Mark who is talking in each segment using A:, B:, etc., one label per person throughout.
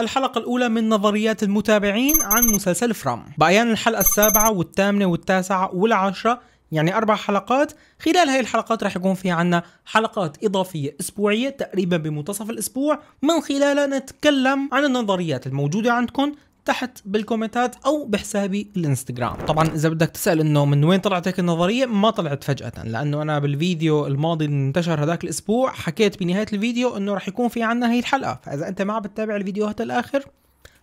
A: الحلقة الأولى من نظريات المتابعين عن مسلسل فرام بأيان الحلقة السابعة والثامنة والتاسعة والعاشرة يعني أربع حلقات خلال هاي الحلقات رح يكون في عنا حلقات إضافية أسبوعية تقريبا بمنتصف الأسبوع من خلالها نتكلم عن النظريات الموجودة عندكم تحت بالكومنتات او بحسابي الانستغرام طبعا اذا بدك تسال انه من وين طلعت هيك النظريه ما طلعت فجاه لانه انا بالفيديو الماضي اللي انتشر هذاك الاسبوع حكيت بنهايه الفيديو انه رح يكون في عنا هي الحلقه فاذا انت ما عم بتتابع الفيديوهات الاخر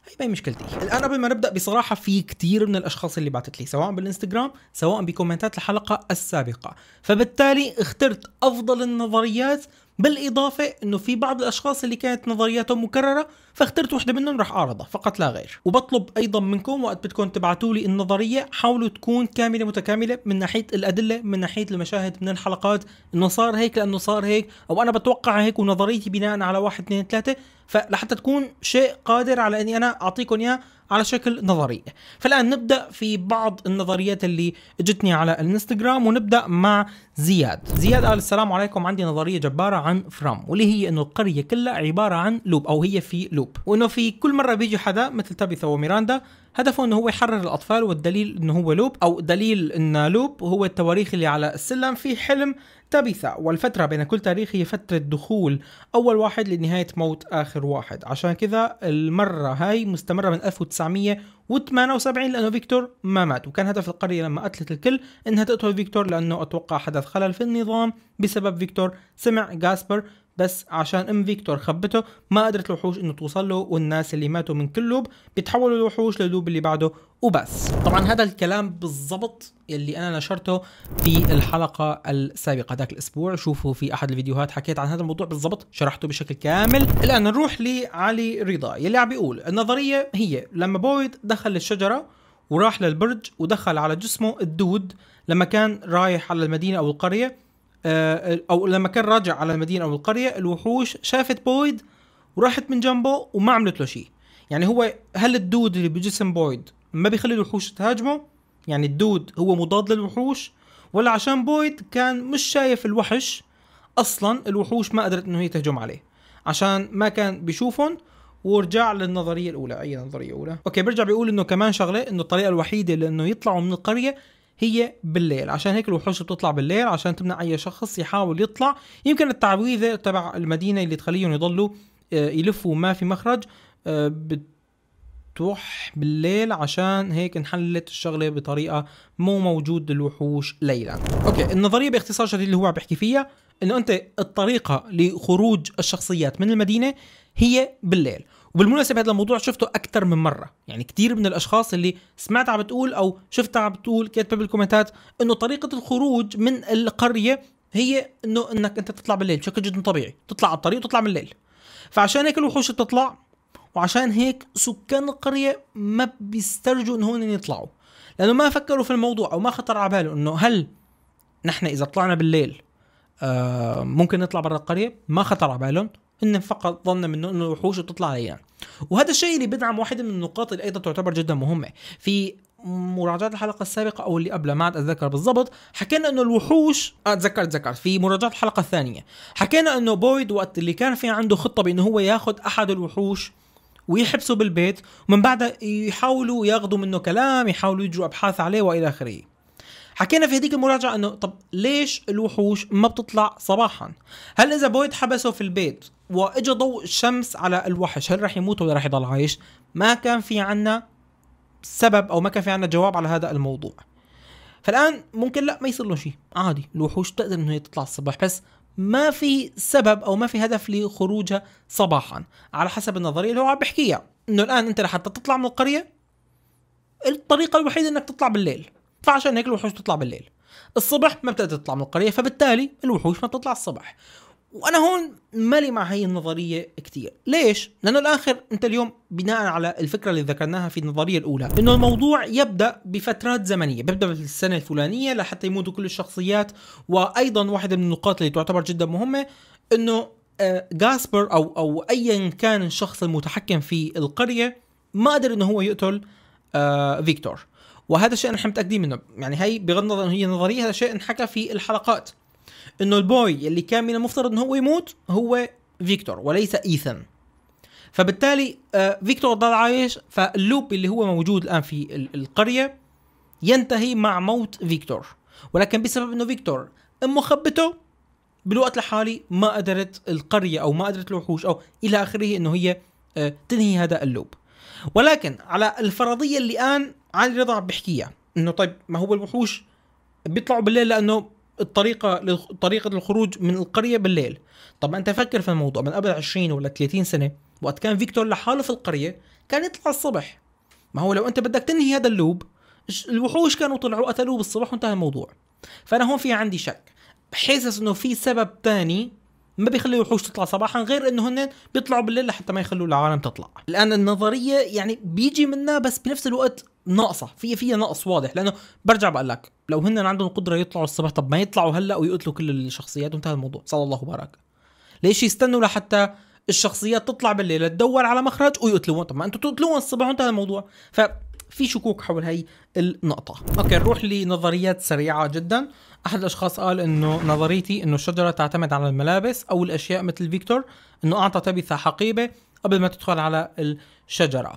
A: هي ما مشكلتي الان قبل ما نبدا بصراحه في كثير من الاشخاص اللي بعثت لي سواء بالانستغرام سواء بكومنتات الحلقه السابقه فبالتالي اخترت افضل النظريات بالاضافه انه في بعض الاشخاص اللي كانت نظرياتهم مكرره فاخترت وحده منهم راح اعرضها فقط لا غير وبطلب ايضا منكم وقت بدكم تبعتوا لي النظريه حاولوا تكون كامله متكامله من ناحيه الادله من ناحيه المشاهد من الحلقات انه صار هيك لانه صار هيك او انا بتوقع هيك ونظريتي بناء على واحد اثنين ثلاثه فلحتى تكون شيء قادر على اني انا اعطيكم اياه على شكل نظريه فالان نبدا في بعض النظريات اللي اجتني على الانستغرام ونبدا مع زياد زياد قال السلام عليكم عندي نظريه جباره عن فرام واللي هي انه القريه كلها عباره عن لوب او هي في لوب لوب وانه في كل مره بيجي حدا مثل تابيثا وميراندا هدفه انه هو يحرر الاطفال والدليل انه هو لوب او دليل ان لوب هو التواريخ اللي على السلم في حلم تابيثا والفترة بين كل تاريخ هي فترة دخول أول واحد لنهاية موت آخر واحد عشان كذا المرة هاي مستمرة من 1978 لأنه فيكتور ما مات وكان هدف القرية لما قتلت الكل إنها تقتل فيكتور لأنه أتوقع حدث خلل في النظام بسبب فيكتور سمع جاسبر بس عشان ام فيكتور خبته ما قدرت الوحوش انه توصل له والناس اللي ماتوا من كل لوب بيتحولوا الوحوش للوب اللي بعده وبس طبعا هذا الكلام بالضبط اللي انا نشرته في الحلقه السابقه ذاك الاسبوع شوفوا في احد الفيديوهات حكيت عن هذا الموضوع بالضبط شرحته بشكل كامل الان نروح لعلي رضا يلي عم بيقول النظريه هي لما بويد دخل الشجره وراح للبرج ودخل على جسمه الدود لما كان رايح على المدينه او القريه آه، او لما كان راجع على المدينه او القريه الوحوش شافت بويد وراحت من جنبه وما عملت له شيء يعني هو هل الدود اللي بجسم بويد ما بيخلي الوحوش تهاجمه يعني الدود هو مضاد للوحوش ولا عشان بويد كان مش شايف الوحش اصلا الوحوش ما قدرت انه هي تهجم عليه عشان ما كان بيشوفهم ورجع للنظريه الاولى اي نظريه اولى اوكي برجع بيقول انه كمان شغله انه الطريقه الوحيده لانه يطلعوا من القريه هي بالليل عشان هيك الوحوش بتطلع بالليل عشان تمنع اي شخص يحاول يطلع يمكن التعويذه تبع المدينه اللي تخليهم يضلوا آه، يلفوا ما في مخرج آه، بتروح بالليل عشان هيك انحلت الشغله بطريقه مو موجود الوحوش ليلا اوكي النظريه باختصار شديد اللي هو عم بحكي فيها انه انت الطريقه لخروج الشخصيات من المدينه هي بالليل وبالمناسبه هذا الموضوع شفته اكثر من مره يعني كثير من الاشخاص اللي سمعتها عم بتقول او شفتها عم بتقول كاتبه بالكومنتات انه طريقه الخروج من القريه هي انه انك انت تطلع بالليل بشكل جدا طبيعي تطلع على الطريق وتطلع من الليل فعشان هيك الوحوش بتطلع وعشان هيك سكان القريه ما بيسترجوا ان هون يطلعوا لانه ما فكروا في الموضوع او ما خطر على باله انه هل نحن اذا طلعنا بالليل آه ممكن نطلع برا القريه ما خطر على بالهم هن فقط ظنا من انه وحوش بتطلع علينا وهذا الشيء اللي بدعم واحده من النقاط اللي ايضا تعتبر جدا مهمه في مراجعات الحلقه السابقه او اللي قبلها ما اتذكر بالضبط حكينا انه الوحوش اتذكر آه، اتذكرت في مراجعات الحلقه الثانيه حكينا انه بويد وقت اللي كان في عنده خطه بانه هو ياخذ احد الوحوش ويحبسه بالبيت ومن بعدها يحاولوا ياخذوا منه كلام يحاولوا يجروا ابحاث عليه والى اخره حكينا في هذيك المراجعه انه طب ليش الوحوش ما بتطلع صباحا هل اذا بويد حبسه في البيت واجى ضوء الشمس على الوحش هل رح يموت ولا رح يضل عايش ما كان في عنا سبب او ما كان في عنا جواب على هذا الموضوع فالان ممكن لا ما يصير له شيء عادي الوحوش بتقدر انه هي تطلع الصبح بس ما في سبب او ما في هدف لخروجها صباحا على حسب النظريه اللي هو عم بحكيها انه الان انت لحتى تطلع من القريه الطريقه الوحيده انك تطلع بالليل فعشان هيك الوحوش بتطلع بالليل الصبح ما بتقدر تطلع من القريه فبالتالي الوحوش ما بتطلع الصبح وانا هون مالي مع هي النظريه كثير ليش لانه الاخر انت اليوم بناء على الفكره اللي ذكرناها في النظريه الاولى انه الموضوع يبدا بفترات زمنيه بيبدا بالسنه الفلانيه لحتى يموتوا كل الشخصيات وايضا واحده من النقاط اللي تعتبر جدا مهمه انه آه، جاسبر او او ايا كان الشخص المتحكم في القريه ما قدر انه هو يقتل آه فيكتور وهذا الشيء نحن متاكدين منه يعني هي بغض النظر انه هي نظريه هذا الشيء انحكى في الحلقات انه البوي اللي كان من المفترض انه هو يموت هو فيكتور وليس ايثن فبالتالي آه، فيكتور ضل عايش فاللوب اللي هو موجود الان في القريه ينتهي مع موت فيكتور ولكن بسبب انه فيكتور امه خبته بالوقت الحالي ما قدرت القريه او ما قدرت الوحوش او الى اخره انه هي آه، تنهي هذا اللوب ولكن على الفرضيه اللي الان علي رضا بيحكيها انه طيب ما هو الوحوش بيطلعوا بالليل لانه الطريقه طريقه الخروج من القريه بالليل طب انت فكر في الموضوع من قبل 20 ولا 30 سنه وقت كان فيكتور لحاله في القريه كان يطلع الصبح ما هو لو انت بدك تنهي هذا اللوب الوحوش كانوا طلعوا قتلوه بالصبح وانتهى الموضوع فانا هون في عندي شك حاسس انه في سبب ثاني ما بيخلي الوحوش تطلع صباحا غير انه هن بيطلعوا بالليل لحتى ما يخلوا العالم تطلع الان النظريه يعني بيجي منها بس بنفس الوقت ناقصه في في نقص واضح لانه برجع بقول لك لو هن عندهم قدره يطلعوا الصبح طب ما يطلعوا هلا ويقتلوا كل الشخصيات وانتهى الموضوع صلى الله وبارك ليش يستنوا لحتى الشخصيات تطلع بالليل تدور على مخرج ويقتلوهم طب ما انتم تقتلوهم الصبح وانتهى الموضوع ف في شكوك حول هي النقطة اوكي نروح لنظريات سريعة جدا احد الاشخاص قال انه نظريتي انه الشجرة تعتمد على الملابس او الاشياء مثل فيكتور انه اعطى تبثة حقيبة قبل ما تدخل على الشجرة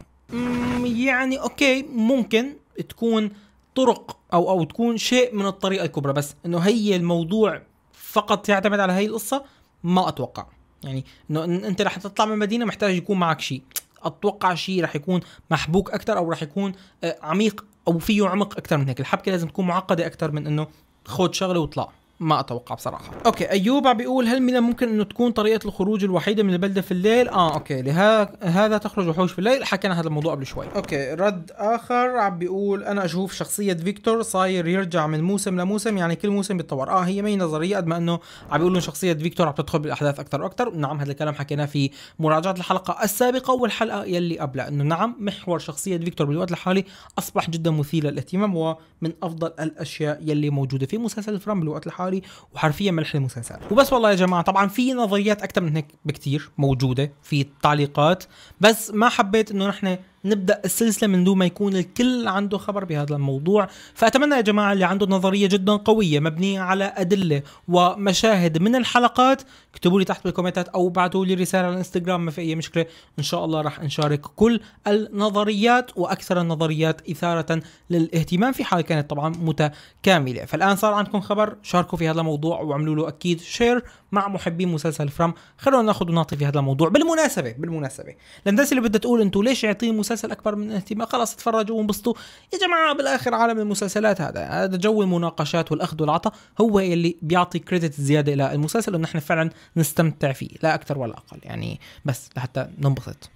A: يعني اوكي ممكن تكون طرق او او تكون شيء من الطريقه الكبرى بس انه هي الموضوع فقط يعتمد على هي القصه ما اتوقع يعني انه انت رح تطلع من المدينه محتاج يكون معك شيء اتوقع شيء رح يكون محبوك اكثر او رح يكون آه، عميق او فيه عمق اكثر من هيك الحبكه لازم تكون معقده اكثر من انه خد شغله واطلع ما اتوقع بصراحه اوكي ايوب عم بيقول هل من الممكن انه تكون طريقه الخروج الوحيده من البلده في الليل اه اوكي لهذا تخرج وحوش في الليل حكينا هذا الموضوع قبل شوي اوكي رد اخر عم بيقول انا اشوف شخصيه فيكتور صاير يرجع من موسم لموسم يعني كل موسم بيتطور اه هي مي نظريه قد ما انه عم بيقولوا شخصيه فيكتور عم تدخل بالاحداث اكثر واكثر نعم هذا الكلام حكيناه في مراجعه الحلقه السابقه والحلقه يلي قبلها انه نعم محور شخصيه فيكتور بالوقت الحالي اصبح جدا مثير للاهتمام ومن افضل الاشياء يلي موجوده في مسلسل فرام بالوقت الحالي الشعري وحرفيا ملح المسلسل وبس والله يا جماعه طبعا في نظريات اكثر من هيك بكتير موجوده في تعليقات بس ما حبيت انه نحن نبدا السلسله من دون ما يكون الكل عنده خبر بهذا الموضوع فاتمنى يا جماعه اللي عنده نظريه جدا قويه مبنيه على ادله ومشاهد من الحلقات اكتبوا لي تحت بالكومنتات او ابعتوا لي رساله على الانستغرام ما في اي مشكله ان شاء الله راح نشارك كل النظريات واكثر النظريات اثاره للاهتمام في حال كانت طبعا متكامله فالان صار عندكم خبر شاركوا في هذا الموضوع واعملوا له اكيد شير مع محبي مسلسل فرام خلونا ناخذ ونعطي في هذا الموضوع بالمناسبه بالمناسبه للناس اللي بدها تقول انتم ليش يعطيه مسلسل اكبر من اهتمام خلاص اتفرجوا وانبسطوا يا جماعه بالاخر عالم المسلسلات هذا هذا جو المناقشات والاخذ والعطاء هو اللي بيعطي كريدت زياده الى المسلسل انه فعلا نستمتع فيه لا اكثر ولا اقل يعني بس لحتى ننبسط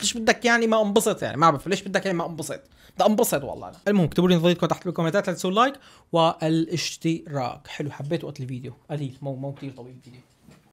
A: ليش بدك يعني ما انبسط يعني ما بعرف ليش بدك يعني ما انبسط بدي انبسط والله أنا. المهم اكتبوا لي نظريتكم تحت بالكومنتات لا تنسوا اللايك والاشتراك حلو حبيت وقت الفيديو قليل مو مو كثير طويل الفيديو